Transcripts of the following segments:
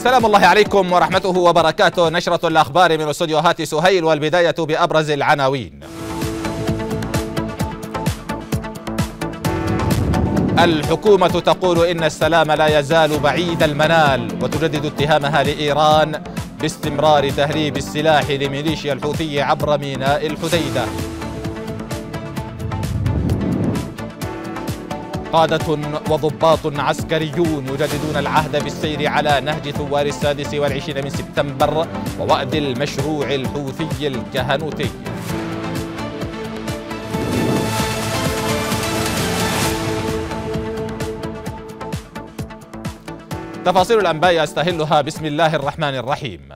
السلام الله عليكم ورحمته وبركاته نشرة الأخبار من استديوهات سهيل والبداية بأبرز العناوين الحكومة تقول إن السلام لا يزال بعيد المنال وتجدد اتهامها لإيران باستمرار تهريب السلاح لميليشيا الحوثي عبر ميناء الحديدة قادة وضباط عسكريون يجددون العهد بالسير على نهج ثوار السادس والعشرين من سبتمبر ووأد المشروع الحوثي الكهنوتي تفاصيل الأنباء أستهلها بسم الله الرحمن الرحيم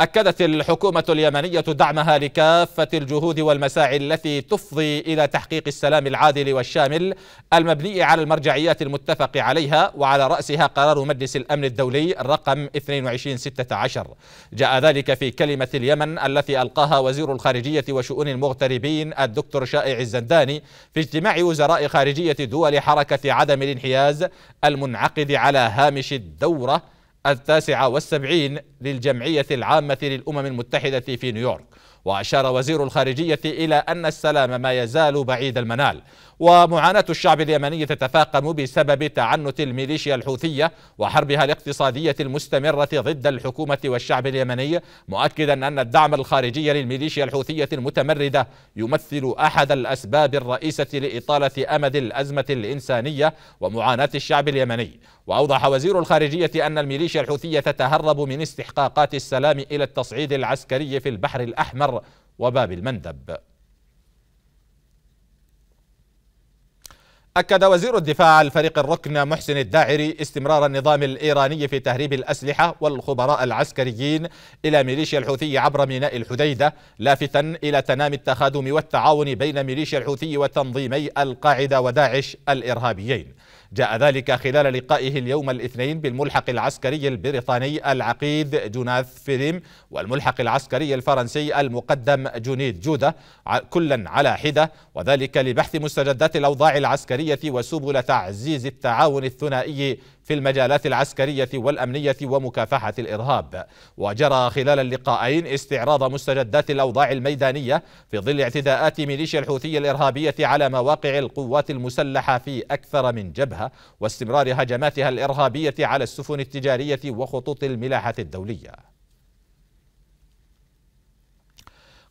أكدت الحكومة اليمنية دعمها لكافة الجهود والمساعي التي تفضي إلى تحقيق السلام العادل والشامل المبني على المرجعيات المتفق عليها وعلى رأسها قرار مجلس الأمن الدولي رقم 2216 جاء ذلك في كلمة اليمن التي ألقاها وزير الخارجية وشؤون المغتربين الدكتور شائع الزنداني في اجتماع وزراء خارجية دول حركة عدم الانحياز المنعقد على هامش الدورة التاسعة والسبعين للجمعية العامة للأمم المتحدة في نيويورك وأشار وزير الخارجية إلى أن السلام ما يزال بعيد المنال ومعاناة الشعب اليمني تتفاقم بسبب تعنت الميليشيا الحوثية وحربها الاقتصادية المستمرة ضد الحكومة والشعب اليمني مؤكدا أن الدعم الخارجي للميليشيا الحوثية المتمردة يمثل أحد الأسباب الرئيسة لإطالة أمد الأزمة الإنسانية ومعاناة الشعب اليمني وأوضح وزير الخارجية أن الميليشيا الحوثية تتهرب من استحقاقات السلام إلى التصعيد العسكري في البحر الأحمر وباب المندب أكد وزير الدفاع الفريق الركن محسن الداعري استمرار النظام الإيراني في تهريب الأسلحة والخبراء العسكريين إلى ميليشيا الحوثي عبر ميناء الحديدة لافتا إلى تنامي التخادم والتعاون بين ميليشيا الحوثي وتنظيمي القاعدة وداعش الإرهابيين جاء ذلك خلال لقائه اليوم الاثنين بالملحق العسكري البريطاني العقيد جوناث فيريم والملحق العسكري الفرنسي المقدم جونيد جودة كلا على حدة وذلك لبحث مستجدات الأوضاع العسكرية وسبل تعزيز التعاون الثنائي في المجالات العسكرية والأمنية ومكافحة الإرهاب وجرى خلال اللقاءين استعراض مستجدات الأوضاع الميدانية في ظل اعتداءات ميليشيا الحوثية الإرهابية على مواقع القوات المسلحة في أكثر من جبهة واستمرار هجماتها الإرهابية على السفن التجارية وخطوط الملاحة الدولية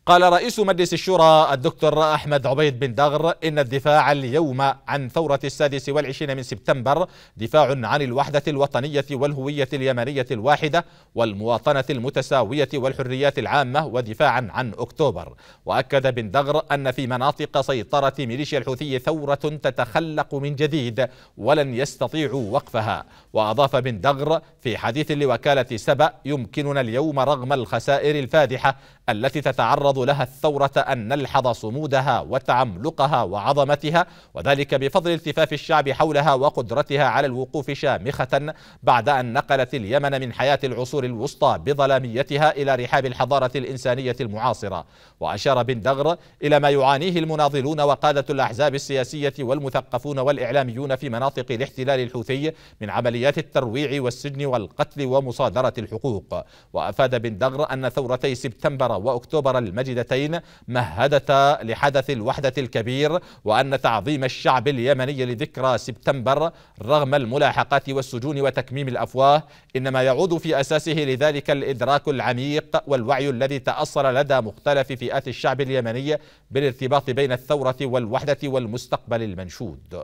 قال رئيس مجلس الشورى الدكتور أحمد عبيد بن دغر إن الدفاع اليوم عن ثورة السادس والعشرين من سبتمبر دفاع عن الوحدة الوطنية والهوية اليمنية الواحدة والمواطنة المتساوية والحريات العامة ودفاعا عن أكتوبر وأكد بن دغر أن في مناطق سيطرة ميليشيا الحوثي ثورة تتخلق من جديد ولن يستطيعوا وقفها وأضاف بن دغر في حديث لوكالة سبأ يمكننا اليوم رغم الخسائر الفادحة التي تتعرض يعرض لها الثورة أن نلحظ صمودها وتعملقها وعظمتها وذلك بفضل التفاف الشعب حولها وقدرتها على الوقوف شامخة بعد أن نقلت اليمن من حياة العصور الوسطى بظلاميتها إلى رحاب الحضارة الإنسانية المعاصرة وأشار بن دغر إلى ما يعانيه المناضلون وقادة الأحزاب السياسية والمثقفون والإعلاميون في مناطق الاحتلال الحوثي من عمليات الترويع والسجن والقتل ومصادرة الحقوق وأفاد بن دغر أن ثورتي سبتمبر وأكتوبر المجلس المجدتين مهدتا لحدث الوحدة الكبير وأن تعظيم الشعب اليمني لذكرى سبتمبر رغم الملاحقات والسجون وتكميم الأفواه إنما يعود في أساسه لذلك الإدراك العميق والوعي الذي تأصل لدى مختلف فئات الشعب اليمني بالارتباط بين الثورة والوحدة والمستقبل المنشود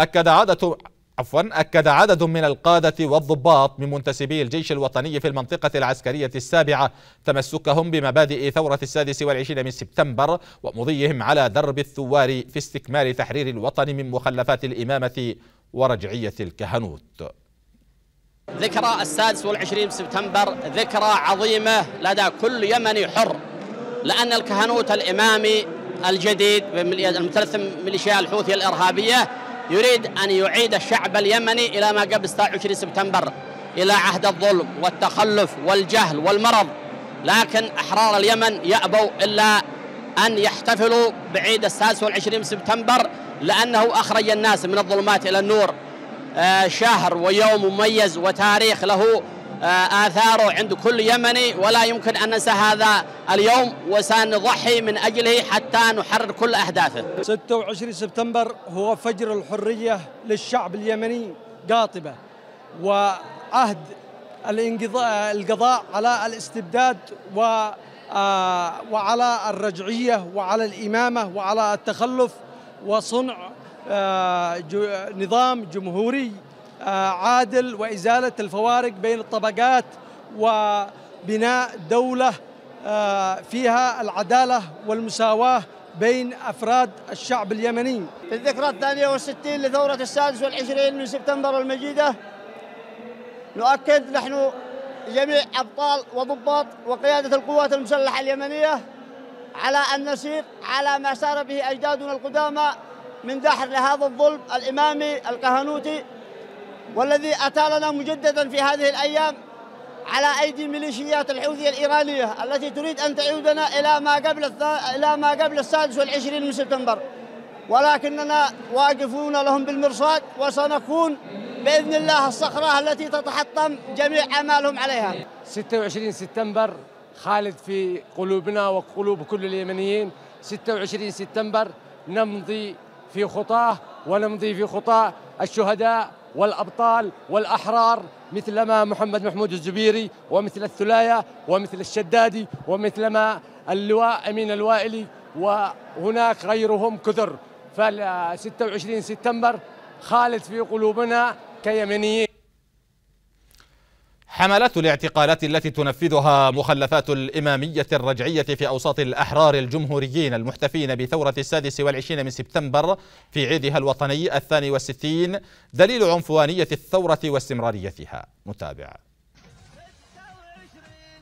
أكد عادة عفوا أكد عدد من القادة والضباط من منتسبي الجيش الوطني في المنطقة العسكرية السابعة تمسكهم بمبادئ ثورة السادس والعشرين من سبتمبر ومضيهم على درب الثوار في استكمال تحرير الوطن من مخلفات الإمامة ورجعية الكهنوت ذكرى السادس والعشرين من سبتمبر ذكرى عظيمة لدى كل يمني حر لأن الكهنوت الإمامي الجديد المتلثم ميليشيا الحوثي الإرهابية يريد أن يعيد الشعب اليمني إلى ما قبل 26 سبتمبر إلى عهد الظلم والتخلف والجهل والمرض لكن أحرار اليمن يأبوا إلا أن يحتفلوا بعيد 26 والعشرين سبتمبر لأنه أخرج الناس من الظلمات إلى النور آه، شهر ويوم مميز وتاريخ له آه، آثاره عند كل يمني ولا يمكن أن ننسى هذا اليوم وسنضحي من أجله حتى نحرر كل أهدافه 26 سبتمبر هو فجر الحرية للشعب اليمني قاطبة وعهد القضاء على الاستبداد و آه، وعلى الرجعية وعلى الإمامة وعلى التخلف وصنع آه، نظام جمهوري عادل وإزالة الفوارق بين الطبقات وبناء دولة آه، فيها العدالة والمساواة بين أفراد الشعب اليمني في الذكرى الثانية والستين لثورة السادس والعشرين من سبتمبر المجيدة نؤكد نحن جميع أبطال وضباط وقيادة القوات المسلحة اليمنية على أن نسير على ما سار به أجدادنا القدامى من دحر لهذا الظلم الإمامي الكهنوتي والذي أتى لنا مجددا في هذه الأيام على أيدي الميليشيات الحوثية الإيرانية التي تريد أن تعودنا إلى ما قبل إلى ما قبل السادس والعشرين من سبتمبر ولكننا واقفون لهم بالمرصاد وسنكون بإذن الله الصخرة التي تتحطم جميع أعمالهم عليها 26 سبتمبر خالد في قلوبنا وقلوب كل اليمنيين 26 سبتمبر نمضي في خطاه ونمضي في خطاه الشهداء والأبطال والأحرار مثلما محمد محمود الزبيري ومثل الثلايا ومثل الشدادي ومثلما اللواء أمين الوائلي وهناك غيرهم كثر فال 26 سبتمبر خالد في قلوبنا كيمنيين حملات الاعتقالات التي تنفذها مخلفات الإمامية الرجعية في أوساط الأحرار الجمهوريين المحتفين بثورة السادس والعشرين من سبتمبر في عيدها الوطني الثاني والستين دليل عنفوانية الثورة واستمراريتها متابع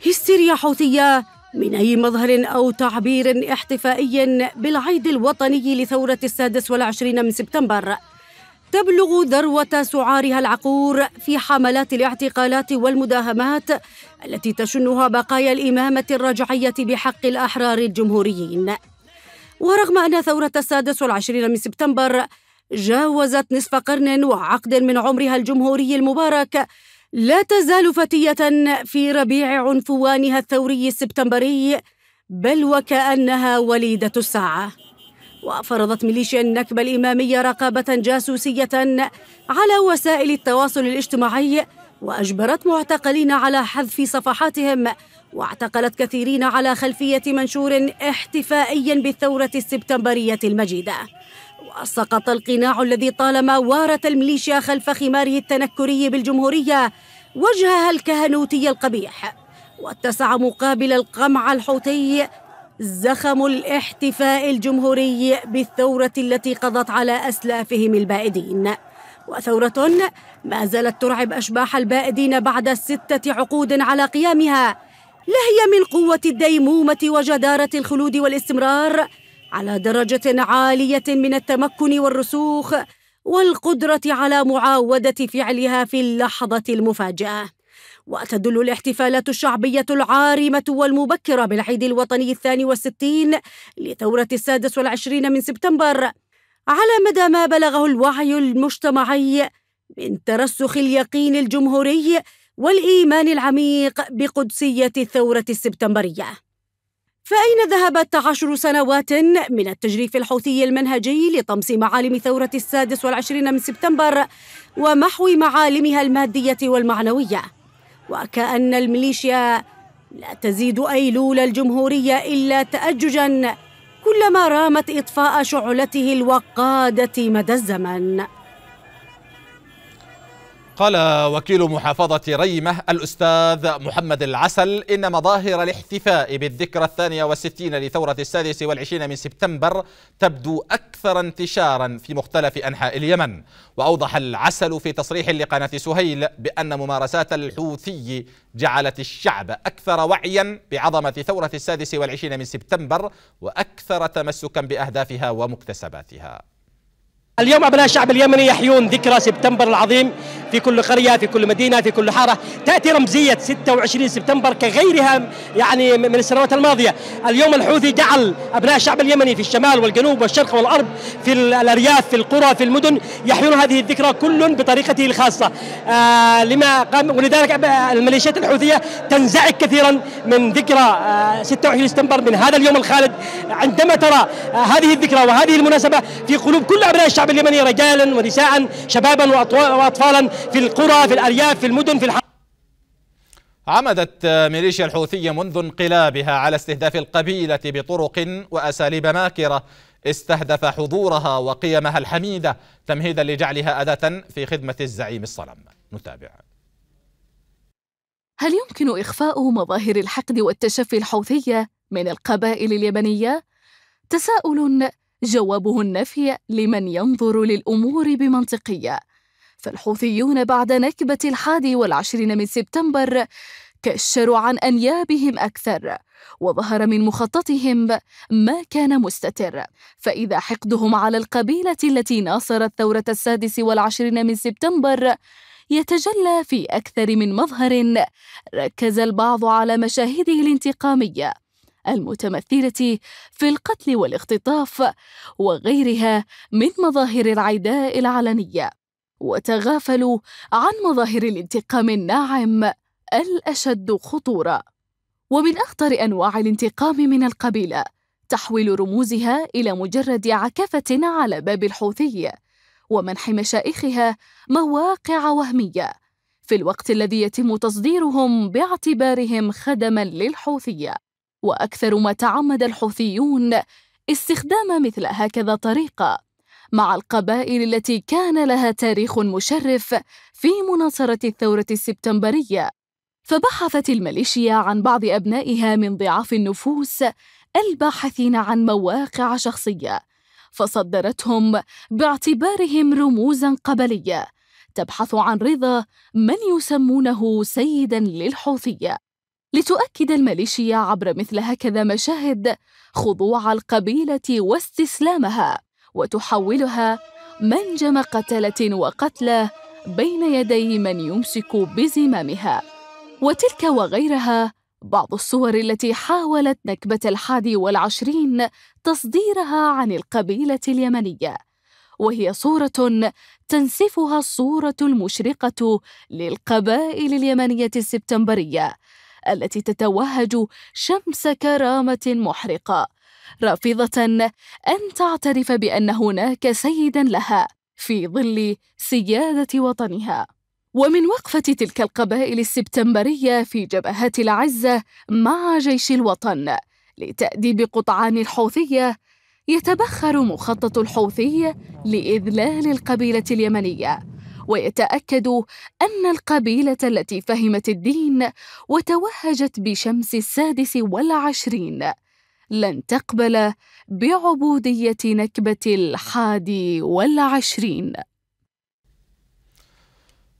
هستيريا حوثية من أي مظهر أو تعبير احتفائي بالعيد الوطني لثورة السادس والعشرين من سبتمبر تبلغ ذروة سعارها العقور في حملات الاعتقالات والمداهمات التي تشنها بقايا الإمامة الرجعية بحق الأحرار الجمهوريين ورغم أن ثورة السادس والعشرين من سبتمبر جاوزت نصف قرن وعقد من عمرها الجمهوري المبارك لا تزال فتية في ربيع عنفوانها الثوري السبتمبري بل وكأنها وليدة الساعة وفرضت ميليشيا النكبة الإمامية رقابة جاسوسية على وسائل التواصل الاجتماعي وأجبرت معتقلين على حذف صفحاتهم واعتقلت كثيرين على خلفية منشور احتفائي بالثورة السبتمبرية المجيدة وسقط القناع الذي طالما وارت الميليشيا خلف خماره التنكري بالجمهورية وجهها الكهنوتي القبيح واتسع مقابل القمع الحوثي زخموا الاحتفاء الجمهوري بالثورة التي قضت على أسلافهم البائدين وثورة ما زالت ترعب أشباح البائدين بعد ستة عقود على قيامها لا هي من قوة الديمومة وجدارة الخلود والاستمرار على درجة عالية من التمكن والرسوخ والقدرة على معاودة فعلها في اللحظة المفاجئة وتدل الاحتفالات الشعبية العارمة والمبكرة بالعيد الوطني الثاني والستين لثورة السادس والعشرين من سبتمبر على مدى ما بلغه الوعي المجتمعي من ترسخ اليقين الجمهوري والإيمان العميق بقدسية الثورة السبتمبرية فأين ذهبت عشر سنوات من التجريف الحوثي المنهجي لطمس معالم ثورة السادس والعشرين من سبتمبر ومحو معالمها المادية والمعنوية؟ وكأن الميليشيا لا تزيد أيلول الجمهورية إلا تأججا كلما رامت إطفاء شعلته الوقادة مدى الزمن قال وكيل محافظة ريمة الأستاذ محمد العسل إن مظاهر الاحتفاء بالذكرى الثانية والستين لثورة السادس والعشرين من سبتمبر تبدو أكثر انتشارا في مختلف أنحاء اليمن وأوضح العسل في تصريح لقناة سهيل بأن ممارسات الحوثي جعلت الشعب أكثر وعيا بعظمة ثورة السادس والعشرين من سبتمبر وأكثر تمسكا بأهدافها ومكتسباتها اليوم أبناء الشعب اليمني يحيون ذكرى سبتمبر العظيم في كل قرية في كل مدينة في كل حارة تأتي رمزية 26 سبتمبر كغيرها يعني من السنوات الماضية اليوم الحوثي جعل أبناء الشعب اليمني في الشمال والجنوب والشرق والأرض في الأرياف في القرى في المدن يحيون هذه الذكرى كل بطريقته الخاصة آه لما قام ولذلك الميليشيات الحوثية تنزعج كثيرا من ذكرى آه 26 سبتمبر من هذا اليوم الخالد عندما ترى آه هذه الذكرى وهذه المناسبة في قلوب كل أبناء الشعب الشعب اليمني رجالا ونساء شبابا وأطفالا في القرى في الأرياف في المدن في الحرب عمدت ميليشيا الحوثية منذ انقلابها على استهداف القبيلة بطرق وأساليب ماكرة استهدف حضورها وقيمها الحميدة تمهيدا لجعلها أداة في خدمة الزعيم الصنم نتابع هل يمكن إخفاء مظاهر الحقد والتشفي الحوثية من القبائل اليمنية؟ تساؤل جوابه النفي لمن ينظر للأمور بمنطقية فالحوثيون بعد نكبة الحادي والعشرين من سبتمبر كشروا عن أنيابهم أكثر وظهر من مخططهم ما كان مستتر فإذا حقدهم على القبيلة التي ناصرت ثورة السادس والعشرين من سبتمبر يتجلى في أكثر من مظهر ركز البعض على مشاهده الانتقامية المتمثله في القتل والاختطاف وغيرها من مظاهر العداء العلنيه وتغافلوا عن مظاهر الانتقام الناعم الاشد خطوره ومن اخطر انواع الانتقام من القبيله تحويل رموزها الى مجرد عكفه على باب الحوثي ومنح مشائخها مواقع وهميه في الوقت الذي يتم تصديرهم باعتبارهم خدما للحوثيه وأكثر ما تعمد الحوثيون استخدام مثل هكذا طريقة مع القبائل التي كان لها تاريخ مشرف في مناصرة الثورة السبتمبرية فبحثت الميليشيا عن بعض أبنائها من ضعاف النفوس الباحثين عن مواقع شخصية فصدرتهم باعتبارهم رموزا قبلية تبحث عن رضا من يسمونه سيدا للحوثية لتؤكد الميليشيا عبر مثل هكذا مشاهد خضوع القبيلة واستسلامها وتحولها منجم قتلة وقتلة بين يدي من يمسك بزمامها وتلك وغيرها بعض الصور التي حاولت نكبة الحادي والعشرين تصديرها عن القبيلة اليمنية وهي صورة تنسفها الصورة المشرقة للقبائل اليمنية السبتمبرية التي تتوهج شمس كرامة محرقة رافضة أن تعترف بأن هناك سيدا لها في ظل سيادة وطنها ومن وقفة تلك القبائل السبتمبرية في جبهات العزة مع جيش الوطن لتأديب قطعان الحوثية يتبخر مخطط الحوثي لإذلال القبيلة اليمنية ويتاكدوا ان القبيله التي فهمت الدين وتوهجت بشمس السادس والعشرين لن تقبل بعبوديه نكبه الحادي والعشرين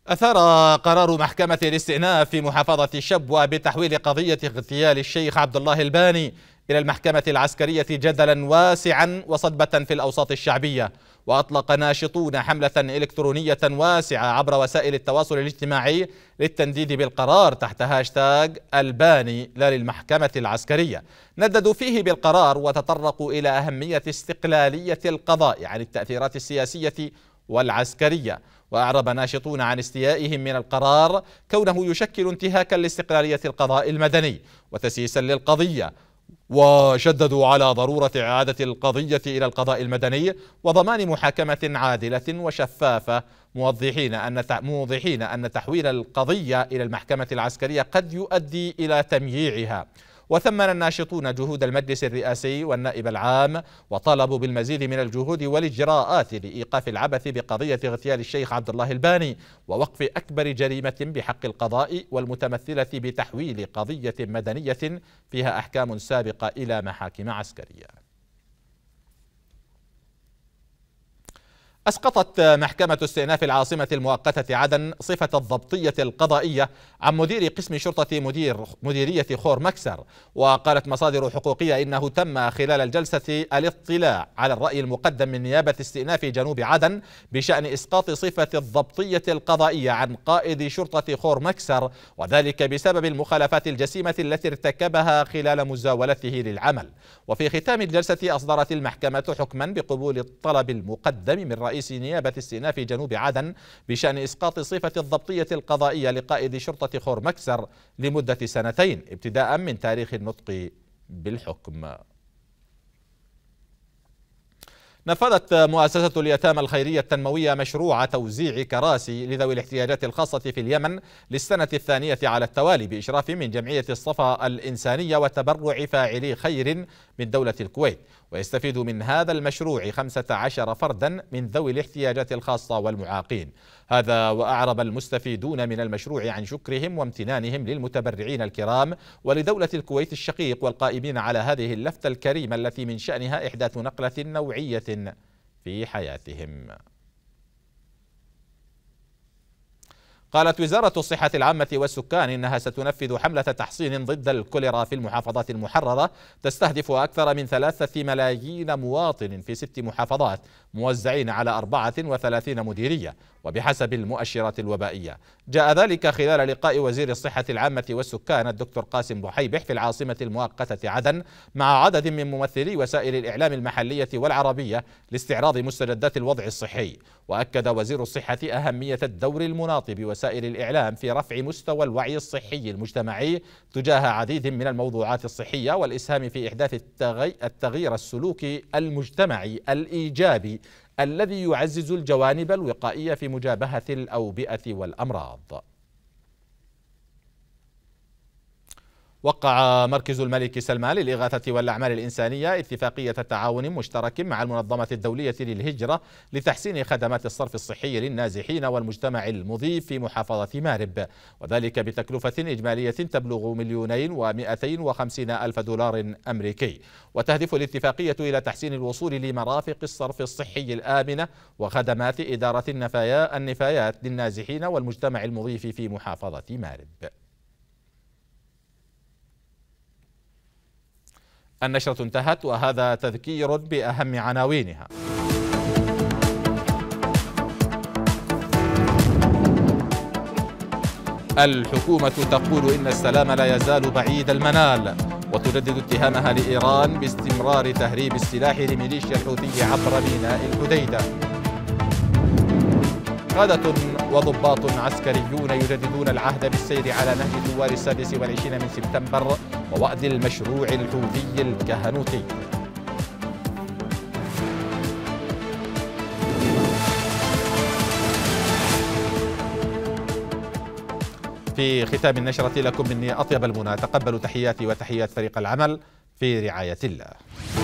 أثار قرار محكمة الاستئناف في محافظة شبوة بتحويل قضية اغتيال الشيخ عبد الله الباني إلى المحكمة العسكرية جدلا واسعا وصدبة في الأوساط الشعبية وأطلق ناشطون حملة إلكترونية واسعة عبر وسائل التواصل الاجتماعي للتنديد بالقرار تحت هاشتاغ الباني لا للمحكمة العسكرية نددوا فيه بالقرار وتطرقوا إلى أهمية استقلالية القضاء عن يعني التأثيرات السياسية والعسكرية وأعرب ناشطون عن استيائهم من القرار كونه يشكل انتهاكا لاستقلالية القضاء المدني وتسييسا للقضية وشددوا على ضرورة إعادة القضية إلى القضاء المدني وضمان محاكمة عادلة وشفافة موضحين أن موضحين أن تحويل القضية إلى المحكمة العسكرية قد يؤدي إلى تمييعها وثمن الناشطون جهود المجلس الرئاسي والنائب العام وطالبوا بالمزيد من الجهود والإجراءات لإيقاف العبث بقضية اغتيال الشيخ عبد الله الباني ووقف أكبر جريمة بحق القضاء والمتمثلة بتحويل قضية مدنية فيها أحكام سابقة إلى محاكم عسكرية أسقطت محكمة استئناف العاصمة المؤقتة عدن صفة الضبطية القضائية عن مدير قسم شرطة مدير مديرية خور مكسر وقالت مصادر حقوقية إنه تم خلال الجلسة الاطلاع على الرأي المقدم من نيابة استئناف جنوب عدن بشأن إسقاط صفة الضبطية القضائية عن قائد شرطة خور مكسر وذلك بسبب المخالفات الجسيمة التي ارتكبها خلال مزاولته للعمل وفي ختام الجلسة أصدرت المحكمة حكما بقبول الطلب المقدم من رئيس رئيس نيابة استئناف جنوب عدن بشأن إسقاط صفة الضبطية القضائية لقائد شرطة خور مكسر لمدة سنتين ابتداء من تاريخ النطق بالحكم نفذت مؤسسة اليتامى الخيرية التنموية مشروع توزيع كراسي لذوي الاحتياجات الخاصة في اليمن للسنة الثانية على التوالي بإشراف من جمعية الصفا الإنسانية وتبرع فاعلي خير من دولة الكويت ويستفيد من هذا المشروع 15 فردا من ذوي الاحتياجات الخاصة والمعاقين هذا وأعرب المستفيدون من المشروع عن شكرهم وامتنانهم للمتبرعين الكرام ولدولة الكويت الشقيق والقائمين على هذه اللفتة الكريمة التي من شأنها إحداث نقلة نوعية في حياتهم قالت وزارة الصحة العامة والسكان إنها ستنفذ حملة تحصين ضد الكوليرا في المحافظات المحررة تستهدف أكثر من ثلاثة ملايين مواطن في ست محافظات موزعين على 34 مديرية وبحسب المؤشرات الوبائية جاء ذلك خلال لقاء وزير الصحة العامة والسكان الدكتور قاسم بحيبح في العاصمة المؤقتة عدن مع عدد من ممثلي وسائل الإعلام المحلية والعربية لاستعراض مستجدات الوضع الصحي وأكد وزير الصحة أهمية الدور المناطب وسائل الإعلام في رفع مستوى الوعي الصحي المجتمعي تجاه عديد من الموضوعات الصحية والإسهام في إحداث التغيير السلوكي المجتمعي الإيجابي الذي يعزز الجوانب الوقائية في مجابهة الأوبئة والأمراض وقع مركز الملك سلمان للإغاثة والأعمال الإنسانية اتفاقية تعاون مشترك مع المنظمة الدولية للهجرة لتحسين خدمات الصرف الصحي للنازحين والمجتمع المضيف في محافظة مارب وذلك بتكلفة إجمالية تبلغ مليونين ومائتين وخمسين ألف دولار أمريكي وتهدف الاتفاقية إلى تحسين الوصول لمرافق الصرف الصحي الآمنة وخدمات إدارة النفايات للنازحين والمجتمع المضيف في محافظة مارب النشرة انتهت وهذا تذكير بأهم عناوينها الحكومة تقول إن السلام لا يزال بعيد المنال وتجدد اتهامها لإيران باستمرار تهريب السلاح لميليشيا الحوثي عبر ميناء الحديدة قادة وضباط عسكريون يجددون العهد بالسير على نهج ثوار السادس والعشرين من سبتمبر ووأد المشروع الحوثي الكهنوتي في ختام النشرة لكم مني أطيب المنى تقبلوا تحياتي وتحيات فريق العمل في رعاية الله